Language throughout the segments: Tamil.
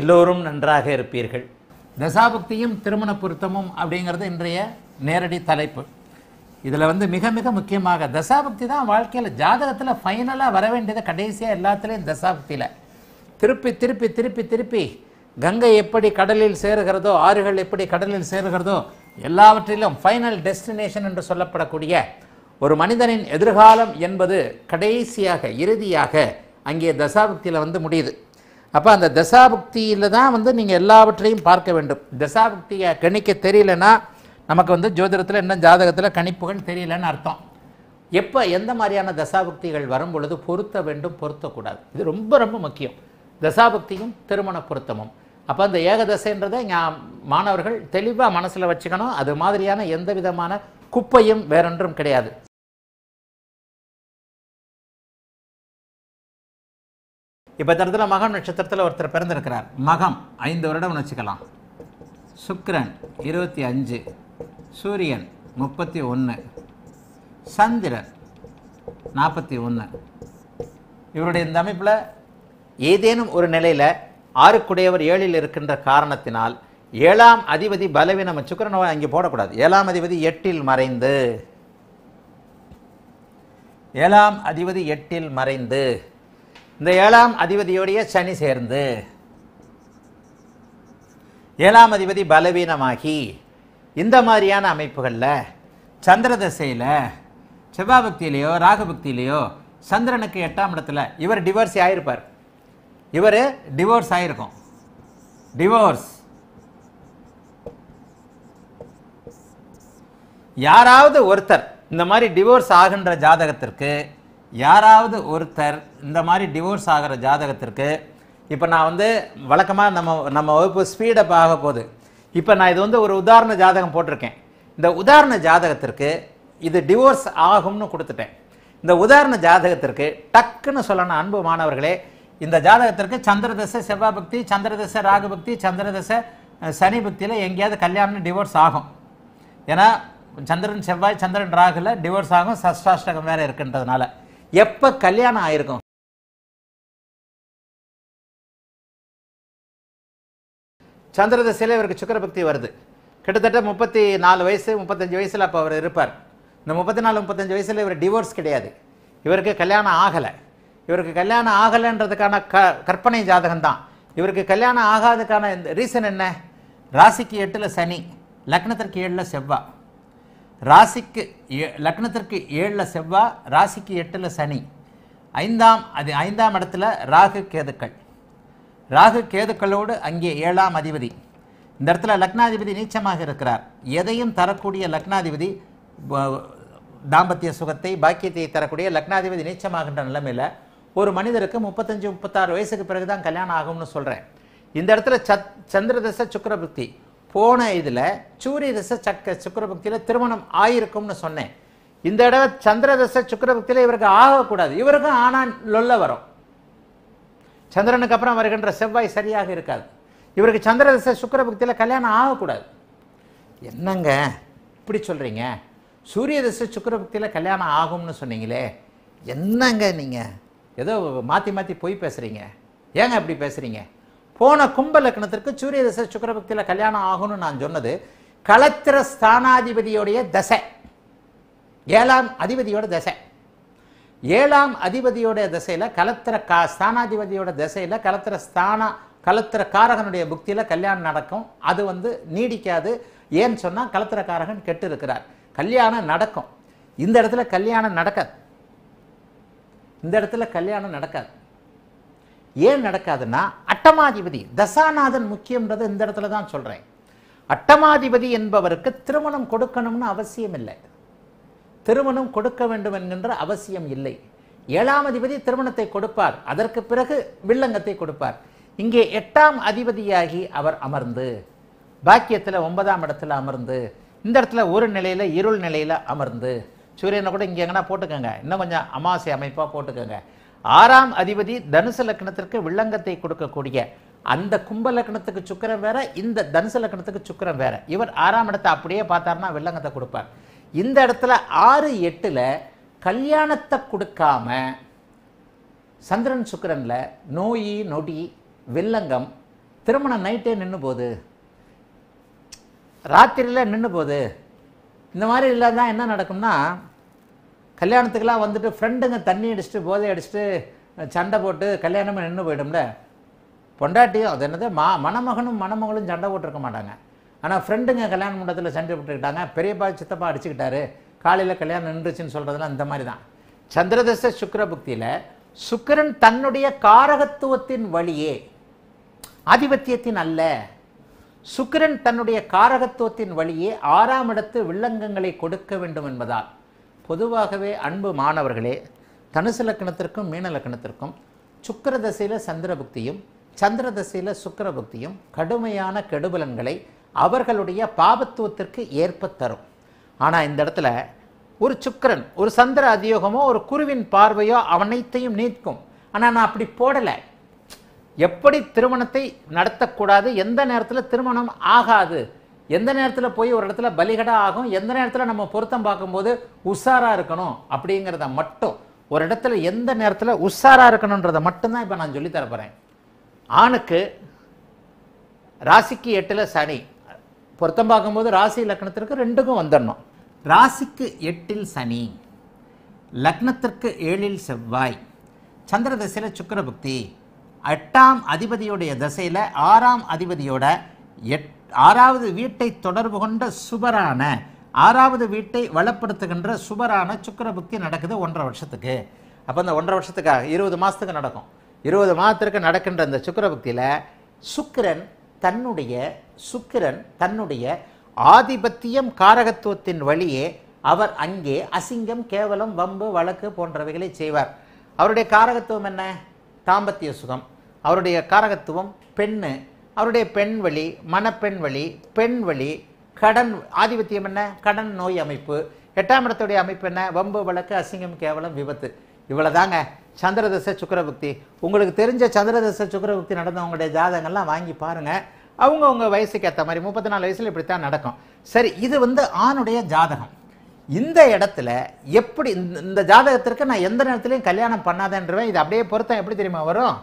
எல்லோரும் நன்றாக இருப்பீர்கள் தசாபக்தியும் திருமண பொருத்தமும் அப்படிங்கிறது இன்றைய நேரடி தலைப்பு இதில் வந்து மிக மிக முக்கியமாக தசாபக்தி தான் வாழ்க்கையில் ஜாதகத்தில் ஃபைனலாக வர வேண்டியது கடைசியாக எல்லாத்துலேயும் தசாபக்தியில் திருப்பி திருப்பி திருப்பி திருப்பி கங்கை எப்படி கடலில் சேருகிறதோ ஆறுகள் எப்படி கடலில் சேருகிறதோ எல்லாவற்றிலும் ஃபைனல் டெஸ்டினேஷன் என்று சொல்லப்படக்கூடிய ஒரு மனிதனின் எதிர்காலம் என்பது கடைசியாக இறுதியாக அங்கே தசாபுக்தியில் வந்து முடியுது அப்போ அந்த தசாபுக்தியில் தான் வந்து நீங்கள் எல்லாவற்றையும் பார்க்க வேண்டும் தசாபுக்தியை கணிக்க தெரியலன்னா நமக்கு வந்து ஜோதிடத்தில் இன்னும் ஜாதகத்தில் கணிப்புகள் தெரியலன்னு அர்த்தம் எப்போ எந்த மாதிரியான தசாபுக்திகள் வரும் பொழுது பொருத்த வேண்டும் பொருத்தக்கூடாது இது ரொம்ப ரொம்ப முக்கியம் தசாபக்தியும் திருமண பொருத்தமும் அப்போ அந்த ஏகதசைன்றதை மாணவர்கள் தெளிவாக மனசில் வச்சுக்கணும் அது மாதிரியான எந்த விதமான குப்பையும் வேறொன்றும் கிடையாது இப்போ தரத்தில் மகம் நட்சத்திரத்தில் ஒருத்தர் பிறந்திருக்கிறார் மகம் ஐந்து வருடம் வச்சுக்கலாம் சுக்ரன் இருபத்தி அஞ்சு சூரியன் முப்பத்தி ஒன்று சந்திரன் நாற்பத்தி ஒன்று இவருடைய இந்த அமைப்பில் ஏதேனும் ஒரு நிலையில் ஆறுக்குடையவர் ஏழில் இருக்கின்ற காரணத்தினால் ஏழாம் அதிபதி பலவீனம் சுக்கரன் அங்கே போடக்கூடாது ஏழாம் அதிபதி எட்டில் மறைந்து ஏழாம் அதிபதி எட்டில் மறைந்து இந்த ஏழாம் அதிபதியோடைய சனி சேர்ந்து ஏழாம் அதிபதி பலவீனமாகி இந்த மாதிரியான அமைப்புகளில் சந்திர தசையில் செவ்வாய் பக்தியிலேயோ ராகபக்தியிலேயோ சந்திரனுக்கு எட்டாம் இடத்துல இவர் டிவர்ஸி ஆகிருப்பார் இவர் டிவோர்ஸ் ஆகிருக்கும் டிவோர்ஸ் யாராவது ஒருத்தர் இந்த மாதிரி டிவோர்ஸ் ஆகின்ற ஜாதகத்திற்கு யாராவது ஒருத்தர் இந்த மாதிரி டிவோர்ஸ் ஆகிற ஜாதகத்திற்கு இப்போ நான் வந்து வழக்கமாக நம்ம நம்ம வகுப்பு ஸ்பீடப் ஆக போகுது இப்போ நான் இது வந்து ஒரு உதாரண ஜாதகம் போட்டிருக்கேன் இந்த உதாரண ஜாதகத்திற்கு இது டிவோர்ஸ் ஆகும்னு கொடுத்துட்டேன் இந்த உதாரண ஜாதகத்திற்கு டக்குன்னு சொல்லணும் அன்பு மாணவர்களே இந்த ஜாதகத்திற்கு சந்திரதசை செவ்வாபக்தி சந்திரதசை பக்தி சந்திரதசை ராகு பக்தி சனி பக்தியில் எங்கேயாவது கல்யாணம் டிவோர்ஸ் ஆகும் ஏன்னா சந்திரன் செவ்வாய் சந்திரன் ராகுல டிவோர்ஸ் ஆகும் சஷ்டாஷ்டகம் வேறு இருக்குன்றதுனால எப்போ கல்யாணம் ஆயிருக்கும் சந்திரதசையில் இவருக்கு சுக்கரபக்தி வருது கிட்டத்தட்ட முப்பத்தி நாலு வயசு முப்பத்தஞ்சு வயசில் அப்போ அவர் இருப்பார் இந்த முப்பத்தி நாலு முப்பத்தஞ்சு வயசில் இவர் டிவோர்ஸ் கிடையாது இவருக்கு கல்யாணம் ஆகலை இவருக்கு கல்யாணம் ஆகலைன்றதுக்கான க கற்பனை ஜாதகம் தான் இவருக்கு கல்யாணம் ஆகாததுக்கான இந்த ரீசன் என்ன ராசிக்கு எட்டில் சனி லக்னத்திற்கு ஏழில் செவ்வா ராசிக்கு ஏ லக்னத்திற்கு ஏழில் செவ்வா ராசிக்கு எட்டில் சனி ஐந்தாம் அது ஐந்தாம் இடத்துல ராகு கேதுக்கள் ராகு கேதுக்களோடு அங்கே ஏழாம் அதிபதி இந்த இடத்துல லக்னாதிபதி நீச்சமாக இருக்கிறார் எதையும் தரக்கூடிய லக்னாதிபதி தாம்பத்திய சுகத்தை பாக்கியத்தை தரக்கூடிய லக்னாதிபதி நீச்சமாகின்ற நிலைமையில் ஒரு மனிதருக்கு முப்பத்தஞ்சு முப்பத்தாறு வயசுக்கு பிறகு தான் கல்யாணம் ஆகும்னு சொல்கிறேன் இந்த இடத்துல சத் சந்திரதச சுக்கரபக்தி போன இதில் சூரிய தசை சக்க சுக்கரபக்தியில் திருமணம் ஆயிருக்கும்னு சொன்னேன் இந்த இடம் சந்திரதச சுக்கரபக்தியில் இவருக்கு ஆகக்கூடாது இவருக்கும் ஆனால் லொல்ல வரும் சந்திரனுக்கு அப்புறம் வருகின்ற செவ்வாய் சரியாக இருக்காது இவருக்கு சந்திரதச சுக்கரபக்தியில் கல்யாணம் ஆகக்கூடாது என்னங்க இப்படி சொல்கிறீங்க சூரியதச சுக்கரபக்தியில் கல்யாணம் ஆகும்னு சொன்னீங்களே என்னங்க நீங்கள் ஏதோ மாற்றி மாற்றி போய் பேசுகிறீங்க ஏங்க அப்படி பேசுகிறீங்க போன கும்ப லக்னத்திற்கு சூரிய தசை சுக்கரபக்தியில் கல்யாணம் ஆகும்னு நான் சொன்னது களத்திர ஸ்தானாதிபதியோடைய தசை ஏழாம் அதிபதியோட தசை ஏழாம் அதிபதியோடைய தசையில் கலத்திர கா ஸ்தானாதிபதியோட தசையில் கலத்திர ஸ்தானா கலத்திர காரகனுடைய புக்தியில் கல்யாணம் நடக்கும் அது வந்து நீடிக்காது ஏன்னு சொன்னால் கலத்திர காரகன் கெட்டு இருக்கிறார் கல்யாணம் நடக்கும் இந்த இடத்துல கல்யாணம் நடக்காது இந்த இடத்துல கல்யாணம் நடக்காது ஏன் நடக்காதுன்னா அட்டமாதிபதி தசாநாதன் முக்கியன்றதை இந்த இடத்துல தான் சொல்கிறேன் அட்டமாதிபதி என்பவருக்கு திருமணம் கொடுக்கணும்னு அவசியம் இல்லை திருமணம் கொடுக்க வேண்டும் என்கின்ற அவசியம் இல்லை ஏழாம் அதிபதி திருமணத்தை கொடுப்பார் அதற்கு பிறகு வில்லங்கத்தை கொடுப்பார் இங்கே எட்டாம் அதிபதியாகி அவர் அமர்ந்து பாக்கியத்தில் ஒன்பதாம் இடத்துல அமர்ந்து இந்த இடத்துல ஒரு நிலையில் இருள் நிலையில் அமர்ந்து சூரியனை கூட இங்கே எங்கன்னா போட்டுக்கோங்க இன்னும் கொஞ்சம் அமாவாசை அமைப்பாக போட்டுக்கோங்க ஆறாம் அதிபதி தனுசு லக்னத்திற்கு வில்லங்கத்தை கொடுக்கக்கூடிய அந்த கும்ப லக்னத்துக்கு சுக்கரம் வேற இந்த தனுசு லக்னத்துக்கு சுக்கரம் வேற இவர் ஆறாம் இடத்தை அப்படியே பார்த்தாருன்னா வில்லங்கத்தை கொடுப்பார் இந்த இடத்துல ஆறு எட்டில் கல்யாணத்தை கொடுக்காம சந்திரன் சுக்கரனில் நோய் நொடி வில்லங்கம் திருமணம் நைட்டே நின்று போகுது ராத்திரியில் நின்று போகுது இந்த மாதிரி இல்லாதான் தான் என்ன நடக்கும்னா கல்யாணத்துக்கெல்லாம் வந்துட்டு ஃப்ரெண்டுங்க தண்ணி அடிச்சுட்டு போதை அடிச்சுட்டு சண்டை போட்டு கல்யாணம் நின்று போயிடும்ல பொண்டாட்டியும் அது என்னது மா மணமகனும் மணமகளும் சண்டை போட்டிருக்க மாட்டாங்க ஆனால் ஃப்ரெண்டுங்க கல்யாண மண்டபத்தில் சண்டை போட்டுக்கிட்டாங்க பெரியப்பா சித்தப்பா அடிச்சுக்கிட்டாரு காலையில் கல்யாணம் நின்றுச்சுன்னு சொல்கிறதுலாம் இந்த மாதிரி தான் சந்திரதச சுக்கரபுக்தியில் சுக்கரன் தன்னுடைய காரகத்துவத்தின் வழியே ஆதிபத்தியத்தின் அல்ல சுக்கிரன் தன்னுடைய காரகத்துவத்தின் வழியே ஆறாம் இடத்து வில்லங்கங்களை கொடுக்க வேண்டும் என்பதால் பொதுவாகவே அன்பு மாணவர்களே தனுசு லக்கணத்திற்கும் மீன லக்கணத்திற்கும் சுக்கர தசையில் சந்திரபுக்தியும் சந்திர தசையில் சுக்கரபுக்தியும் கடுமையான கெடுபலன்களை அவர்களுடைய பாபத்துவத்திற்கு ஏற்ப தரும் ஆனால் இந்த இடத்துல ஒரு சுக்கரன் ஒரு சந்திர அதியோகமோ ஒரு குருவின் பார்வையோ அவனைத்தையும் நீக்கும் ஆனால் நான் அப்படி போடலை எப்படி திருமணத்தை நடத்தக்கூடாது எந்த நேரத்தில் திருமணம் ஆகாது எந்த நேரத்தில் போய் ஒரு இடத்துல பலிகடா ஆகும் எந்த நேரத்தில் நம்ம பொருத்தம் பார்க்கும்போது உஷாராக இருக்கணும் அப்படிங்கிறத மட்டும் ஒரு இடத்துல எந்த நேரத்தில் உஷாராக இருக்கணுன்றதை மட்டும்தான் இப்போ நான் சொல்லி தரப்போகிறேன் ஆணுக்கு ராசிக்கு எட்டில் சனி பொருத்தம் பார்க்கும்போது ராசி லக்னத்திற்கு ரெண்டுக்கும் வந்துடணும் ராசிக்கு எட்டில் சனி லக்னத்திற்கு ஏழில் செவ்வாய் சந்திர தசையில் சுக்கரபுக்தி எட்டாம் அதிபதியுடைய தசையில் ஆறாம் அதிபதியோட எட் ஆறாவது வீட்டை தொடர்பு கொண்ட சுபரான ஆறாவது வீட்டை வளப்படுத்துகின்ற சுபரான சுக்கரபுக்தி நடக்குது ஒன்றரை வருஷத்துக்கு அப்போ அந்த ஒன்றரை வருஷத்துக்காக இருபது மாதத்துக்கு நடக்கும் இருபது மாதத்திற்கு நடக்கின்ற இந்த சுக்கரபுக்தியில் சுக்கிரன் தன்னுடைய சுக்கிரன் தன்னுடைய ஆதிபத்தியம் காரகத்துவத்தின் வழியே அவர் அங்கே அசிங்கம் கேவலம் வம்பு வழக்கு போன்றவைகளை செய்வார் அவருடைய காரகத்துவம் என்ன தாம்பத்திய சுகம் அவருடைய காரகத்துவம் பெண்ணு அவருடைய பெண் வழி மணப்பெண் வழி பெண் வழி கடன் ஆதிபத்தியம் என்ன கடன் நோய் அமைப்பு எட்டாம் இடத்துடைய அமைப்பு என்ன வம்பு வழக்கு அசிங்கம் கேவலம் விபத்து இவ்வளோதாங்க சந்திரதச சுக்கரபக்தி உங்களுக்கு தெரிஞ்ச சந்திரதச சுக்கரபக்தி நடந்தவங்களுடைய ஜாதகங்கள்லாம் வாங்கி பாருங்கள் அவங்கவுங்க வயசுக்கு ஏற்ற மாதிரி முப்பத்தி நாலு வயசில் இப்படி தான் நடக்கும் சரி இது வந்து ஆணுடைய ஜாதகம் இந்த இடத்துல எப்படி இந்த ஜாதகத்திற்கு நான் எந்த நேரத்துலையும் கல்யாணம் பண்ணாதேன்றவேன் இது அப்படியே பொருத்தம் எப்படி தெரியுமா வரும்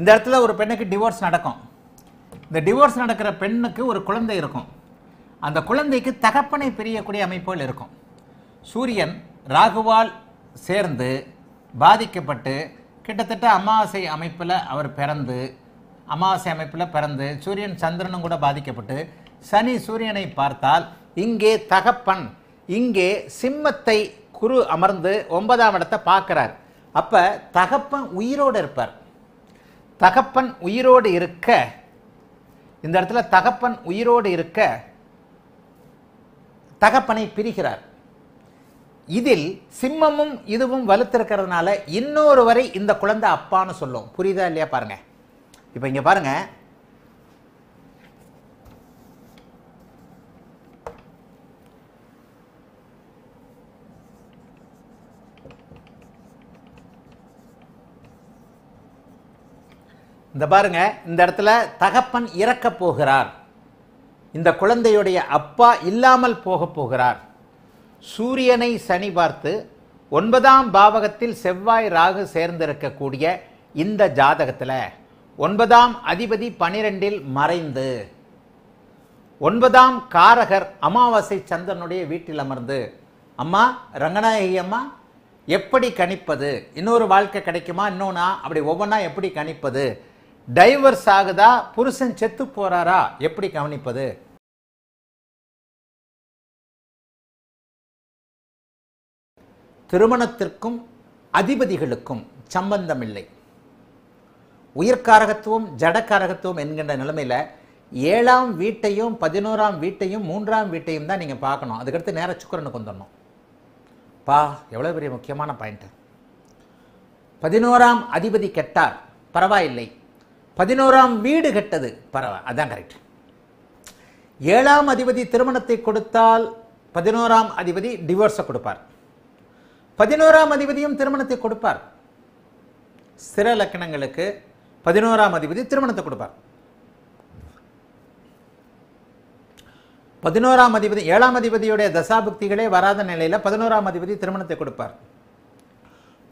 இந்த இடத்துல ஒரு பெண்ணுக்கு டிவோர்ஸ் நடக்கும் இந்த டிவோர்ஸ் நடக்கிற பெண்ணுக்கு ஒரு குழந்தை இருக்கும் அந்த குழந்தைக்கு தகப்பனை பிரியக்கூடிய அமைப்புகள் இருக்கும் சூரியன் ராகுவால் சேர்ந்து பாதிக்கப்பட்டு கிட்டத்தட்ட அமாவாசை அமைப்பில் அவர் பிறந்து அமாவாசை அமைப்பில் பிறந்து சூரியன் சந்திரனும் கூட பாதிக்கப்பட்டு சனி சூரியனை பார்த்தால் இங்கே தகப்பன் இங்கே சிம்மத்தை குரு அமர்ந்து ஒன்பதாம் இடத்தை பார்க்குறார் அப்போ தகப்பன் உயிரோடு இருப்பார் தகப்பன் உயிரோடு இருக்க இந்த இடத்துல தகப்பன் உயிரோடு இருக்க தகப்பனை பிரிகிறார் இதில் சிம்மமும் இதுவும் வலுத்திருக்கிறதுனால இன்னொரு வரை இந்த குழந்தை அப்பான்னு சொல்லும் புரியுதா இல்லையா பாருங்க இப்போ இங்கே பாருங்கள் இந்த பாருங்க இந்த இடத்துல தகப்பன் இறக்க போகிறார் இந்த குழந்தையுடைய அப்பா இல்லாமல் போக போகிறார் சூரியனை சனி பார்த்து ஒன்பதாம் பாவகத்தில் செவ்வாய் ராகு சேர்ந்திருக்கக்கூடிய இந்த ஜாதகத்தில் ஒன்பதாம் அதிபதி பனிரெண்டில் மறைந்து ஒன்பதாம் காரகர் அமாவாசை சந்திரனுடைய வீட்டில் அமர்ந்து அம்மா ரங்கநாயகி அம்மா எப்படி கணிப்பது இன்னொரு வாழ்க்கை கிடைக்குமா இன்னொன்னா அப்படி ஒவ்வொன்றா எப்படி கணிப்பது டைவர்ஸ் ஆகுதா புருஷன் செத்து போறாரா எப்படி கவனிப்பது திருமணத்திற்கும் அதிபதிகளுக்கும் சம்பந்தமில்லை உயர்காரகத்துவம் ஜடக்காரகத்துவம் என்கின்ற நிலைமையில் ஏழாம் வீட்டையும் பதினோராம் வீட்டையும் மூன்றாம் வீட்டையும் தான் நீங்கள் பார்க்கணும் அதுக்கடுத்து நேர சுக்கரனுக்கு வந்துடணும் பா எவ்வளோ பெரிய முக்கியமான பாயிண்ட்டு பதினோராம் அதிபதி கெட்டார் பரவாயில்லை பதினோராம் வீடு கெட்டது பரவாயில்ல அதான் கரெக்ட் ஏழாம் அதிபதி திருமணத்தை கொடுத்தால் பதினோராம் அதிபதி டிவோர்ஸை கொடுப்பார் பதினோராம் அதிபதியும் திருமணத்தை கொடுப்பார் சிற லக்கணங்களுக்கு பதினோராம் அதிபதி திருமணத்தை கொடுப்பார் பதினோராம் அதிபதி ஏழாம் அதிபதியுடைய தசாபுக்திகளே வராத நிலையில் பதினோராம் அதிபதி திருமணத்தை கொடுப்பார்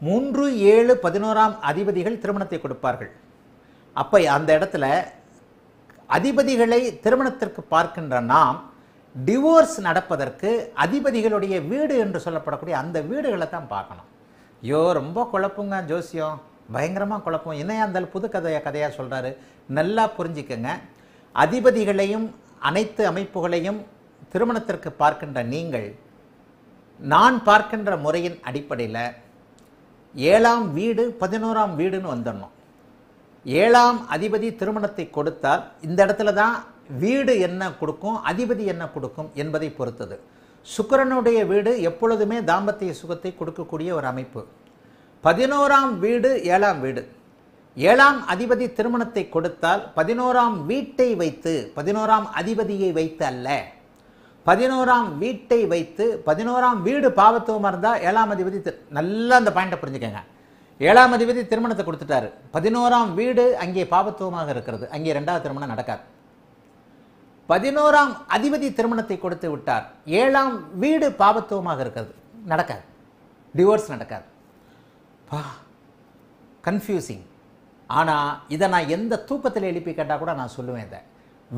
மூன்று ஏழு பதினோராம் அதிபதிகள் திருமணத்தை கொடுப்பார்கள் அப்போ அந்த இடத்துல அதிபதிகளை திருமணத்திற்கு பார்க்கின்ற நாம் டிவோர்ஸ் நடப்பதற்கு அதிபதிகளுடைய வீடு என்று சொல்லப்படக்கூடிய அந்த வீடுகளை தான் பார்க்கணும் ஐயோ ரொம்ப குழப்புங்க ஜோசியம் பயங்கரமாக குழப்பம் என்னையா அந்த புது கதையை கதையாக சொல்கிறாரு நல்லா புரிஞ்சிக்கங்க அதிபதிகளையும் அனைத்து அமைப்புகளையும் திருமணத்திற்கு பார்க்கின்ற நீங்கள் நான் பார்க்கின்ற முறையின் அடிப்படையில் ஏழாம் வீடு பதினோராம் வீடுன்னு வந்துடணும் ஏழாம் அதிபதி திருமணத்தை கொடுத்தால் இந்த இடத்துல தான் வீடு என்ன கொடுக்கும் அதிபதி என்ன கொடுக்கும் என்பதை பொறுத்தது சுக்கரனுடைய வீடு எப்பொழுதுமே தாம்பத்திய சுகத்தை கொடுக்கக்கூடிய ஒரு அமைப்பு பதினோராம் வீடு ஏழாம் வீடு ஏழாம் அதிபதி திருமணத்தை கொடுத்தால் பதினோராம் வீட்டை வைத்து பதினோராம் அதிபதியை வைத்து அல்ல பதினோராம் வீட்டை வைத்து பதினோராம் வீடு பாவத்துவமாக இருந்தால் ஏழாம் அதிபதி நல்லா அந்த பாயிண்ட்டை புரிஞ்சுக்கங்க ஏழாம் அதிபதி திருமணத்தை கொடுத்துட்டாரு பதினோராம் வீடு அங்கே பாபத்துவமாக இருக்கிறது அங்கே ரெண்டாவது திருமணம் நடக்காது பதினோராம் அதிபதி திருமணத்தை கொடுத்து விட்டார் ஏழாம் வீடு பாபத்துவமாக இருக்கிறது நடக்காது டிவோர்ஸ் நடக்காது பா கன்ஃபியூசிங் ஆனால் இதை நான் எந்த தூக்கத்தில் எழுப்பி கேட்டால் கூட நான் சொல்லுவேன் இதை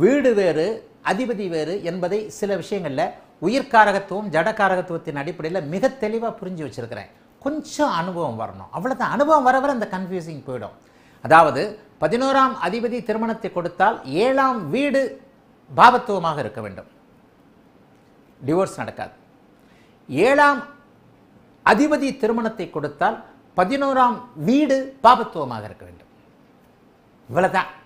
வீடு வேறு அதிபதி வேறு என்பதை சில விஷயங்களில் உயிர்காரகத்துவம் ஜடக்காரகத்துவத்தின் அடிப்படையில் மிக தெளிவாக புரிஞ்சு வச்சுருக்கிறேன் கொஞ்சம் அனுபவம் வரணும் அவ்வளோதான் அனுபவம் வர வர அந்த கன்ஃபியூசிங் போயிடும் அதாவது பதினோராம் அதிபதி திருமணத்தை கொடுத்தால் ஏழாம் வீடு பாபத்துவமாக இருக்க வேண்டும் டிவோர்ஸ் நடக்காது ஏழாம் அதிபதி திருமணத்தை கொடுத்தால் பதினோராம் வீடு பாபத்துவமாக இருக்க வேண்டும் இவ்வளோதான்